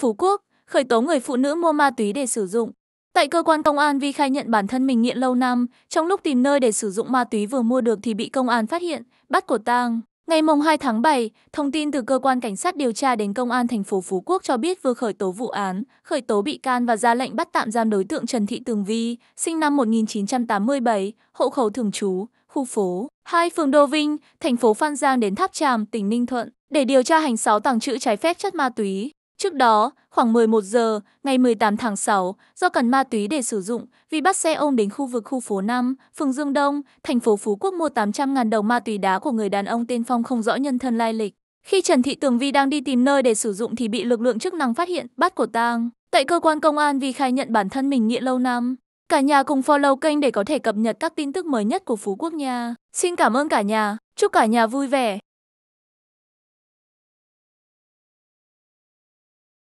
Phú Quốc, khởi tố người phụ nữ mua ma túy để sử dụng. Tại cơ quan công an Vi khai nhận bản thân mình nghiện lâu năm, trong lúc tìm nơi để sử dụng ma túy vừa mua được thì bị công an phát hiện, bắt cổ tang. Ngày mùng 2 tháng 7, thông tin từ cơ quan cảnh sát điều tra đến công an thành phố Phú Quốc cho biết vừa khởi tố vụ án, khởi tố bị can và ra lệnh bắt tạm giam đối tượng Trần Thị Tường Vi, sinh năm 1987, hộ khẩu thường trú, khu phố 2 phường Đô Vinh, thành phố Phan Giang đến Tháp Tràm, tỉnh Ninh Thuận để điều tra hành sáu tàng trữ trái phép chất ma túy. Trước đó, khoảng 11 giờ, ngày 18 tháng 6, do cần ma túy để sử dụng, Vi bắt xe ôm đến khu vực khu phố 5, phường Dương Đông, thành phố Phú Quốc mua 800.000 đồng ma túy đá của người đàn ông tên Phong không rõ nhân thân lai lịch. Khi Trần Thị Tường Vi đang đi tìm nơi để sử dụng thì bị lực lượng chức năng phát hiện, bắt cổ tang. Tại cơ quan công an Vi khai nhận bản thân mình nghiện lâu năm. Cả nhà cùng follow kênh để có thể cập nhật các tin tức mới nhất của Phú Quốc nha. Xin cảm ơn cả nhà, chúc cả nhà vui vẻ.